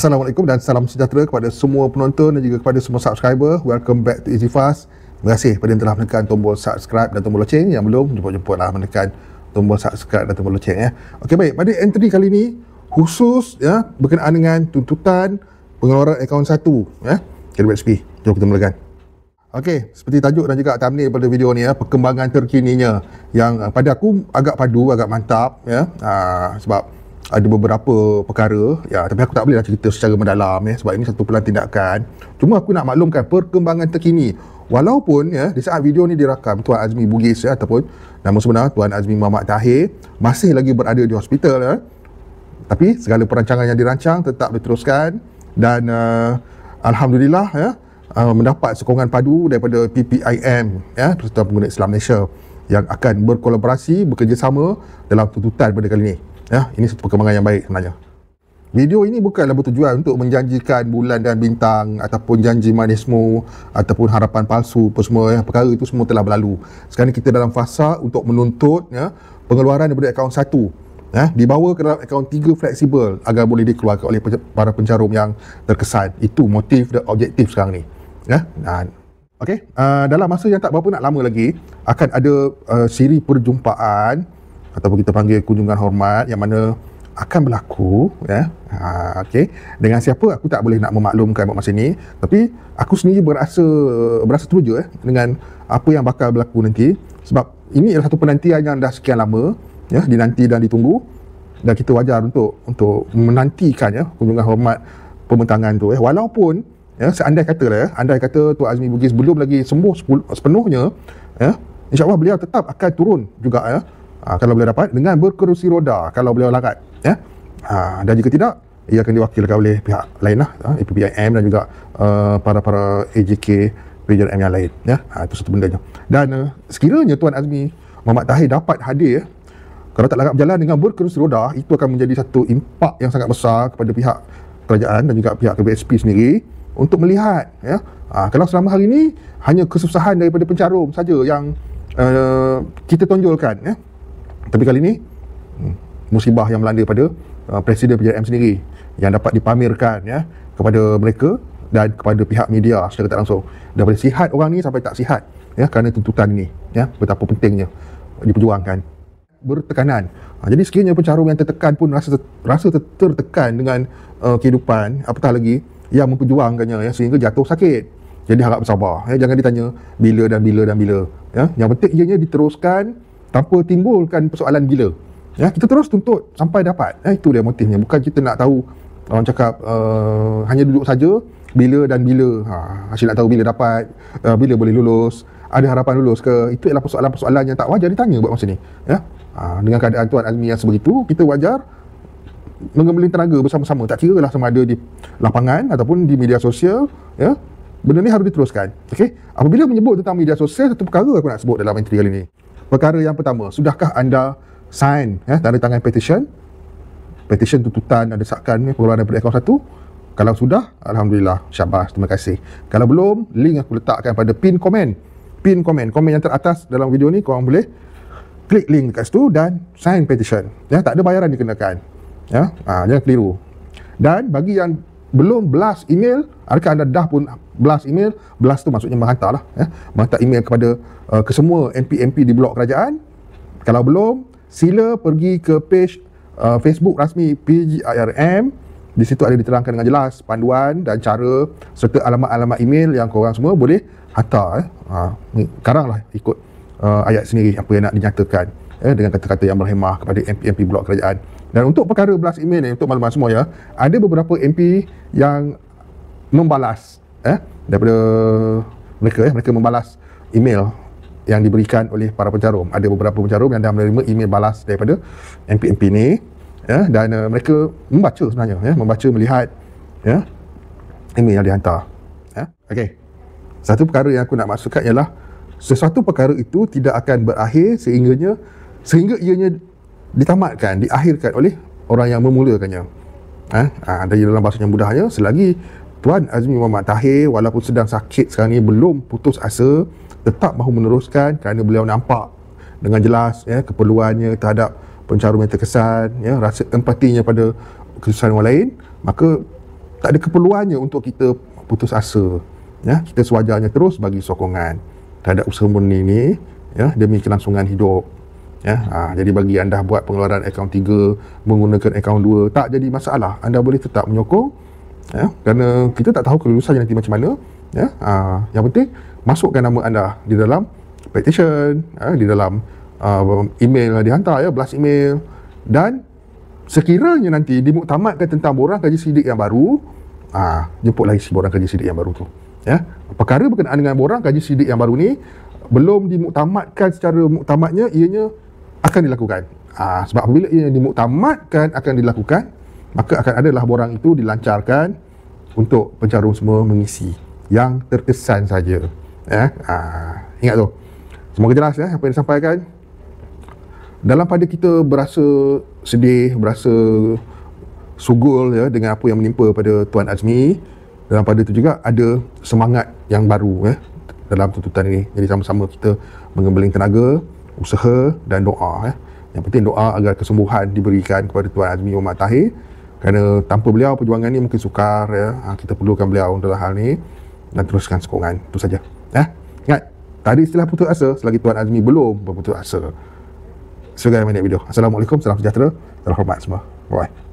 Assalamualaikum dan salam sejahtera kepada semua penonton dan juga kepada semua subscriber. Welcome back to EasyFast. Terima kasih kepada yang telah menekan tombol subscribe dan tombol loceng. Yang belum, jemput-jemputlah menekan tombol subscribe dan tombol loceng. Ya. Okey baik, pada entry kali ini, khusus ya berkenaan dengan tuntutan pengeluaran akaun satu. Ya. Jadi baik sepi, jom kita mulakan. Okey, seperti tajuk dan juga thumbnail pada video ni ya, perkembangan terkininya yang eh, pada aku agak padu, agak mantap ya. Aa, ah, sebab ada beberapa perkara ya tapi aku tak bolehlah cerita secara mendalam ya sebab ini satu pelan tindakan cuma aku nak maklumkan perkembangan terkini walaupun ya di saat video ni dirakam tuan Azmi Bugis ya ataupun nama sebenar tuan Azmi Muhammad Tahir masih lagi berada di hospital ya tapi segala perancangan yang dirancang tetap diteruskan dan uh, alhamdulillah ya uh, mendapat sokongan padu daripada PPIM ya Persatuan Pengguna Islam Malaysia yang akan berkolaborasi bekerjasama dalam tuntutan pada kali ini Ya, ini perkembangan yang baik sebenarnya. Video ini bukanlah bertujuan untuk menjanjikan bulan dan bintang ataupun janji manismu ataupun harapan palsu apa semua ya. Perkara itu semua telah berlalu. Sekarang kita dalam fasa untuk menuntut ya, pengeluaran daripada akaun satu ya, dibawa ke dalam akaun tiga fleksibel agar boleh dikeluarkan oleh para pencarum yang terkesan. Itu motif dan objektif sekarang ni. Ya, dan Okey, uh, dalam masa yang tak berapa nak lama lagi akan ada uh, siri perjumpaan ataupun kita panggil kunjungan hormat yang mana akan berlaku ya ha, okey dengan siapa aku tak boleh nak memaklumkan buat masa ni tapi aku sendiri berasa berasa teruja eh dengan apa yang bakal berlaku nanti sebab ini adalah satu penantian yang dah sekian lama ya dinanti dan ditunggu dan kita wajar untuk untuk menantikan ya kunjungan hormat pembentangan tu eh walaupun ya seandai kata lah ya andai kata tu Azmi Bugis belum lagi sembuh sepenuhnya ya insyaallah beliau tetap akan turun juga ya ha, kalau boleh dapat dengan berkerusi roda kalau boleh larat ya ha, dan jika tidak ia akan diwakilkan oleh pihak lain lah ha, ah, IPPIM dan juga para-para eh, uh, AJK region M yang lain ya ha, itu satu benda je dan uh, sekiranya Tuan Azmi Muhammad Tahir dapat hadir kalau tak larat berjalan dengan berkerusi roda itu akan menjadi satu impak yang sangat besar kepada pihak kerajaan dan juga pihak KBSP sendiri untuk melihat ya ha, kalau selama hari ini hanya kesusahan daripada pencarum saja yang uh, kita tonjolkan ya tapi kali ini hmm, musibah yang melanda pada uh, presiden PJM sendiri yang dapat dipamerkan ya kepada mereka dan kepada pihak media secara tak langsung. Daripada sihat orang ni sampai tak sihat ya kerana tuntutan ini ya betapa pentingnya diperjuangkan bertekanan. Ha, jadi sekiranya pencarum yang tertekan pun rasa rasa ter, tertekan dengan uh, kehidupan apatah lagi yang memperjuangkannya ya sehingga jatuh sakit. Jadi harap bersabar ya jangan ditanya bila dan bila dan bila ya. Yang penting ianya diteruskan tanpa timbulkan persoalan gila ya kita terus tuntut sampai dapat ya, itu dia motifnya bukan kita nak tahu orang cakap uh, hanya duduk saja bila dan bila ha hasil nak tahu bila dapat uh, bila boleh lulus ada harapan lulus ke itu ialah persoalan-persoalan yang tak wajar ditanya buat masa ni ya ha, dengan keadaan tuan Azmi yang sebegitu kita wajar mengembalikan tenaga bersama-sama tak kira lah sama ada di lapangan ataupun di media sosial ya benda ni harus diteruskan okey apabila menyebut tentang media sosial satu perkara aku nak sebut dalam entry kali ni Perkara yang pertama, sudahkah anda sign ya, tanda tangan petition? Petition tuntutan dan desakan ni eh, pengeluaran daripada akaun satu. Kalau sudah, Alhamdulillah, syabas, terima kasih. Kalau belum, link aku letakkan pada pin komen. Pin komen, komen yang teratas dalam video ni korang boleh klik link dekat situ dan sign petition. Ya, tak ada bayaran dikenakan. Ya, ha, ah, jangan keliru. Dan bagi yang belum blast email, adakah anda dah pun blast email blast tu maksudnya menghantar lah ya. menghantar email kepada uh, kesemua MP-MP di blok kerajaan kalau belum sila pergi ke page uh, Facebook rasmi PGIRM di situ ada diterangkan dengan jelas panduan dan cara serta alamat-alamat email yang korang semua boleh hantar eh. ha, ni, sekarang lah ikut uh, ayat sendiri apa yang nak dinyatakan eh, dengan kata-kata yang berhemah kepada MP-MP blok kerajaan dan untuk perkara blast email ni untuk maklumat semua ya ada beberapa MP yang membalas eh daripada mereka eh mereka membalas email yang diberikan oleh para pencarum. Ada beberapa pencarum yang dah menerima email balas daripada MPMP ni ya dan uh, mereka membaca sebenarnya ya membaca melihat ya email yang dihantar. Ya. Okey. Satu perkara yang aku nak maksudkan ialah sesuatu perkara itu tidak akan berakhir sehingganya sehingga ianya ditamatkan, diakhirkan oleh orang yang memulakannya. Ha? ha ada dalam bahasa yang mudahnya selagi Tuan Azmi Muhammad Tahir walaupun sedang sakit sekarang ni belum putus asa tetap mahu meneruskan kerana beliau nampak dengan jelas ya, keperluannya terhadap pencarum yang terkesan ya, rasa empatinya pada kesusahan orang lain maka tak ada keperluannya untuk kita putus asa ya, kita sewajarnya terus bagi sokongan terhadap usaha murni ini ya, demi kelangsungan hidup ya, ha, jadi bagi anda buat pengeluaran akaun 3 menggunakan akaun 2 tak jadi masalah anda boleh tetap menyokong ya kerana kita tak tahu kelulusannya nanti macam mana ya uh, yang penting masukkan nama anda di dalam petition ya, di dalam uh, email yang dihantar ya blast email dan sekiranya nanti dimuktamadkan tentang borang kerja sidik yang baru ah uh, jemput lagi si borang kerja sidik yang baru tu ya perkara berkenaan dengan borang kerja sidik yang baru ni belum dimuktamadkan secara muktamadnya ianya akan dilakukan Aa, ah, sebab apabila ia dimuktamadkan akan dilakukan maka akan ada lah borang itu dilancarkan untuk pencarum semua mengisi yang terkesan saja eh ha, ingat tu semoga jelas ya eh, apa yang disampaikan dalam pada kita berasa sedih berasa sugul ya dengan apa yang menimpa pada tuan Azmi dalam pada itu juga ada semangat yang baru ya eh, dalam tuntutan ini jadi sama-sama kita mengembeling tenaga usaha dan doa ya eh. yang penting doa agar kesembuhan diberikan kepada tuan Azmi Muhammad Tahir kerana tanpa beliau perjuangan ni mungkin sukar ya. Ha, kita perlukan beliau dalam hal ni dan teruskan sokongan itu saja. Eh, ingat tadi istilah putus asa selagi Tuan Azmi belum berputus asa. Sekian banyak video. Assalamualaikum, salam sejahtera, salam hormat semua. Bye. -bye.